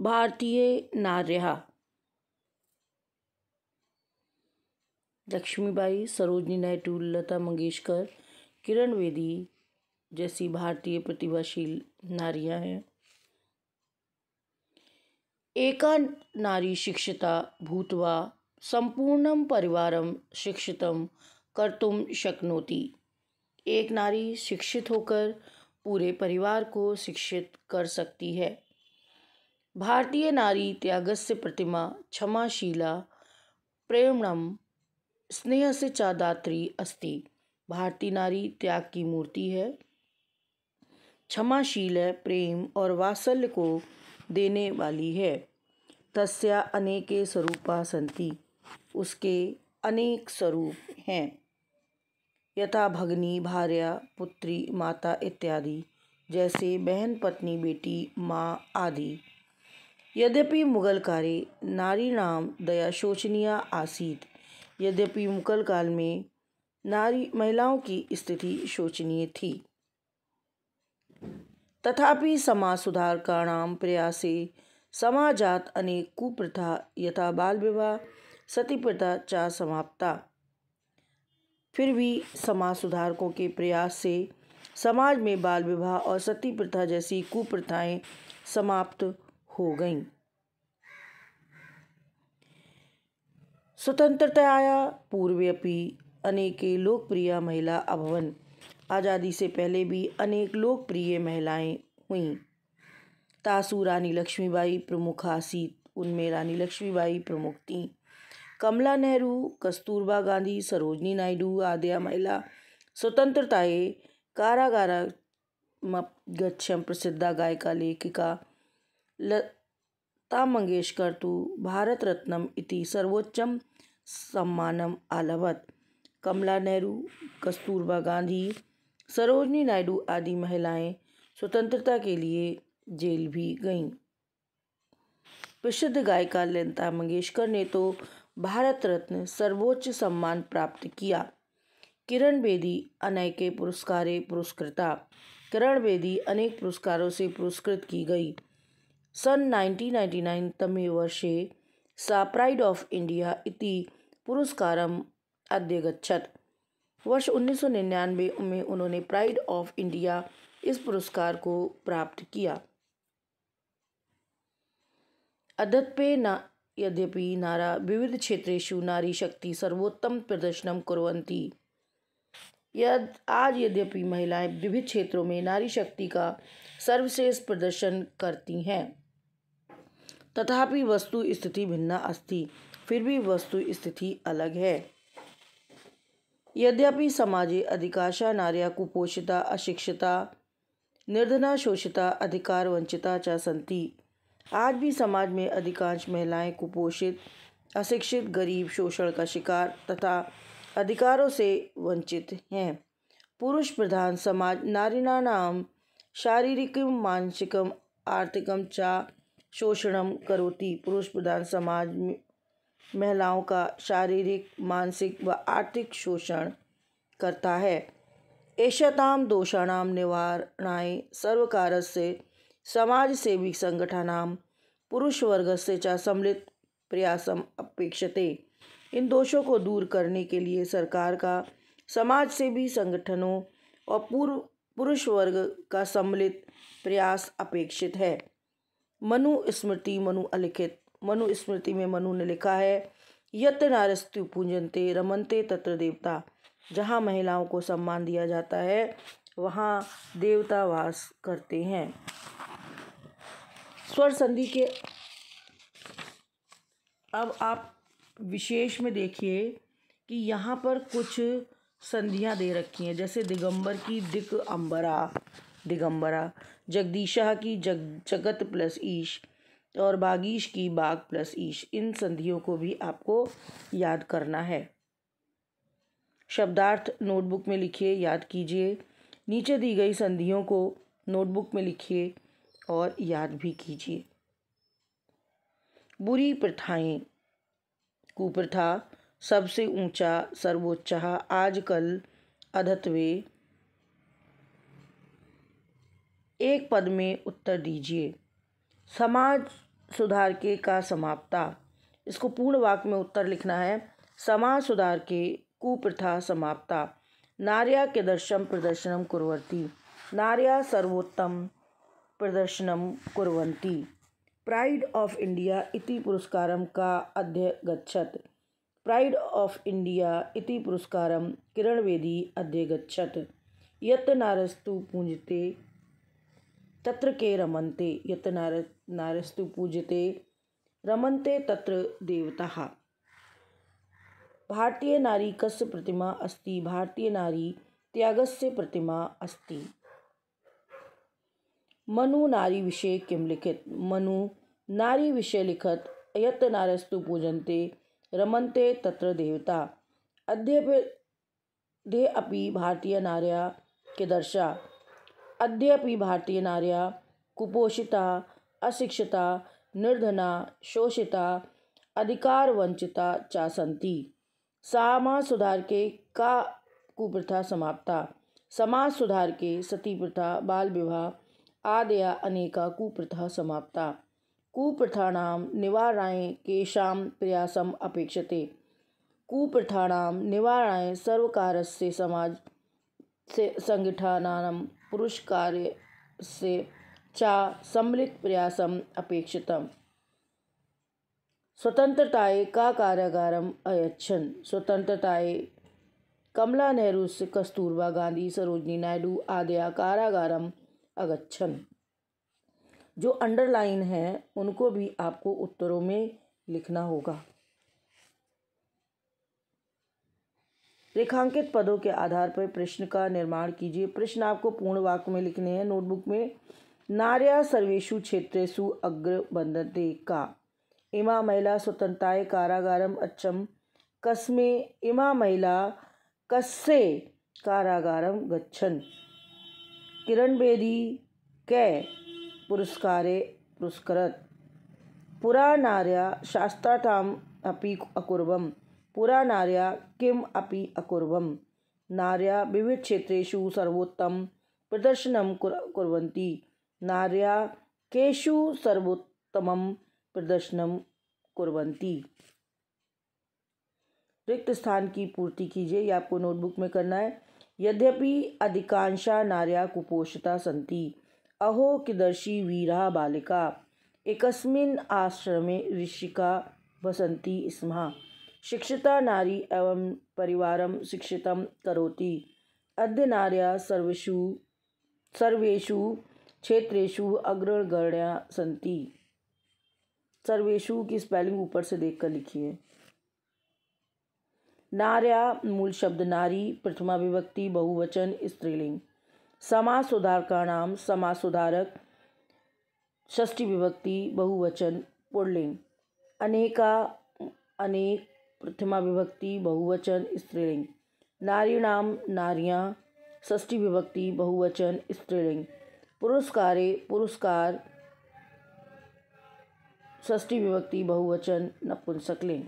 भारतीय नार्य लक्ष्मीबाई सरोजनी नायडू लता मंगेशकर किरण वेदी जैसी भारतीय प्रतिभाशील नारियां हैं एका नारी शिक्षिता भूतवा संपूर्ण परिवार शिक्षित कर्तुम शक्नोति एक नारी शिक्षित होकर पूरे परिवार को शिक्षित कर सकती है भारतीय नारी त्यागस्य प्रतिमा क्षमाशीला प्रेमणम स्नेह से चादात्री अस्ति भारतीय नारी त्याग की मूर्ति है क्षमाशील प्रेम और वात्सल्य को देने वाली है तस्या अनेके स्वरूपा संति उसके अनेक स्वरूप हैं यथा भगनी भार्या पुत्री माता इत्यादि जैसे बहन पत्नी बेटी माँ आदि यद्यपि मुगल नारी नाम दया शोचनीय आसीत यद्यपि मुगल काल में नारी महिलाओं की स्थिति शोचनीय थी तथापि समाज नाम प्रयासे समाजात अनेक कुप्रथा यथा बाल विवाह सती प्रथा चा समाप्ता फिर भी समाज सुधारकों के प्रयास से समाज में बाल विवाह और सती प्रथा जैसी कुप्रथाएं समाप्त हो गईं पूर्व अपी अनेक लोकप्रिय महिला अभवन आज़ादी से पहले भी अनेक लोकप्रिय महिलाएं हुईं तासु रानी लक्ष्मीबाई प्रमुख आसीत उनमें रानी लक्ष्मीबाई प्रमुख थीं कमला नेहरू कस्तूरबा गांधी सरोजनी नायडू आद्या महिला स्वतंत्रताए कारागारा गच्छम प्रसिद्धा गायिका लेखिका लता मंगेशकर भारत रत्नम इति सर्वोच्चम सम्मानम आलभत कमला नेहरू कस्तूरबा गांधी सरोजनी नायडू आदि महिलाएं स्वतंत्रता के लिए जेल भी गईं प्रसिद्ध गायिका लता मंगेशकर ने तो भारत रत्न सर्वोच्च सम्मान प्राप्त किया किरण बेदी अनेक पुरस्कारें पुरस्कृता किरण बेदी अनेक पुरस्कारों से पुरस्कृत की गई सन नाइन्टीन नाइन्टी नाइन तमे वर्षे सा प्राइड ऑफ इंडिया इति पुरस्कार अद्यगछत वर्ष उन्नीस सौ निन्यानवे में उन्होंने प्राइड ऑफ इंडिया इस पुरस्कार को प्राप्त किया अदत्पे ना यद्यपि नारा विविध क्षेत्रेषु नारी शक्ति सर्वोत्तम प्रदर्शन कुरंती यद आज यद्यपि महिलाएं विविध क्षेत्रों में नारी शक्ति का सर्वश्रेष्ठ प्रदर्शन करती हैं तथापि वस्तु स्थिति भिन्ना अस्ति फिर भी वस्तु स्थिति अलग है यद्यपि समाजे अधिकांशा नारिया कुपोषिता अशिक्षिता निर्धना शोषिता अधिकार वंचिता च सन्ति आज भी समाज में अधिकांश महिलाएं कुपोषित अशिक्षित गरीब शोषण का शिकार तथा अधिकारों से वंचित हैं पुरुष प्रधान समाज नारीणानाम शारीरिक मानसिकम आर्थिकम चा शोषणम करोती पुरुष प्रधान समाज महिलाओं का शारीरिक मानसिक व आर्थिक शोषण करता है ऐशताम दोषाणाम निवारणाएँ सर्वकार से समाज सेवी संगठनाम पुरुष वर्ग से चा सम्मिलित प्रयासम अपेक्षते इन दोषों को दूर करने के लिए सरकार का समाज सेवी संगठनों और पूर्व पुरुष वर्ग का सम्मिलित प्रयास अपेक्षित है मनुस्मृति मनु अलिखित मनुस्मृति में मनु ने लिखा है यत्र नारस्तु पूजनते रमनते तत्र देवता जहाँ महिलाओं को सम्मान दिया जाता है वहाँ देवता वास करते हैं स्वर संधि के अब आप विशेष में देखिए कि यहाँ पर कुछ संधियाँ दे रखी हैं जैसे दिगंबर की दिक अंबरा दिगंबरा जगदीशा की जग जगत प्लस ईश और बागीश की बाग प्लस ईश इन संधियों को भी आपको याद करना है शब्दार्थ नोटबुक में लिखिए याद कीजिए नीचे दी गई संधियों को नोटबुक में लिखिए और याद भी कीजिए बुरी प्रथाएं कुप्रथा सबसे ऊंचा सर्वोच्च आजकल अधत्वे एक पद में उत्तर दीजिए समाज सुधार के का समाप्ता इसको पूर्ण वाक्य में उत्तर लिखना है समाज सुधार के कुप्रथा समाप्ता नार्या के दर्शन प्रदर्शनम कुरवती नार्या सर्वोत्तम प्रदर्शनम कुरवती प्राइड ऑफ इंडिया इति पुरस्कारम का अध्य गच्छत प्राइड ऑफ इंडिया इति पुरस्कारम किरण वेदी अध्यगछत यत नारस्तु पूंजते तत्र के रमन्ते यत् नार नारस्तु पूज्यते रमन्ते तत्र देवताः भारतीय नारी कस्य प्रतिमा अस्ति भारतीय नारी त्यागस्य प्रतिमा अस्ति मनु नारी विषय किम लिखित मनु नारी विषय लिखत यत् नारस्तु पूजन्ते रमन्ते तत्र देवता अद्य दे अपि भारतीय के दर्शा अद्यपि अद्यापि भारतीयनार्यः कुपोषिताः अशिक्षिताः निर्धनाः शोषिताः अधिकारवञ्चिताः च सन्ति समाज सुधार के का कुप्रथा समाप्ता समाज सुधार के सती प्रथा बाल विवाह आदया अनेका कुप्रथा समाप्ता कुप्रथाणां निवारणाय केषां प्रयासम अपेक्षते निवाराय सर्वकार से समाज से से चा सम्मिलित प्रयास अपेक्षित स्वतन्त्रतायै का कारागारम् अयछन स्वतन्त्रतायै कमला नेहरू से कस्तूरबा गांधी सरोजनी नायडू आदया कारागारम अगछन जो अंडरलाइन है उनको भी आपको उत्तरों में लिखना होगा रेखांकित पदों के आधार पर प्रश्न का निर्माण कीजिए प्रश्न आपको पूर्ण वाक्य में लिखने हैं नोटबुक में नार्या सर्वेशु क्षेत्रेशु अग्र बंदते का इमा महिला स्वतंत्रताए कारागारम अच्छम कस्मे इमा महिला कस्से कारागारम गच्छन किरण बेदी कै पुरस्कार पुरस्कृत पुरा नार्या शास्त्राता अपि अकुर्वम पुरा नार्या किम अपि अकुर्वम नार्या विविध क्षेत्रेषु सर्वोत्तम प्रदर्शनं कुर्वन्ति नार्या केषु सर्वोत्तमं प्रदर्शनं कुर्वन्ति रिक्त स्थान की पूर्ति कीजिए या आपको नोटबुक में करना है यद्यपि अधिकांशा नार्या कुपोषिता सन्ती अहो किदर्शी वीरा बालिका एकस्मिन आश्रमे ऋषिका वसन्ति स्म शिक्षिता नारी एवं परिवार शिक्षित कौती अद्य नार्या सर्वशु सर्वेशु क्षेत्रेषु अग्रगण्या सन्ति सर्वेशु की स्पेलिंग ऊपर से देखकर लिखिए नार्या मूल शब्द नारी प्रथमा विभक्ति बहुवचन स्त्रीलिंग समाज सुधार का नाम समाज सुधारक षष्ठी विभक्ति बहुवचन पुल्लिंग अनेका अनेक प्रथमा विभक्ति बहुवचन स्त्रीलिंग नाम नारियाँ षष्ठी विभक्ति बहुवचन स्त्रीलिंग पुरस्कारे पुरस्कार षष्ठी विभक्ति बहुवचन नपुंसकलिंग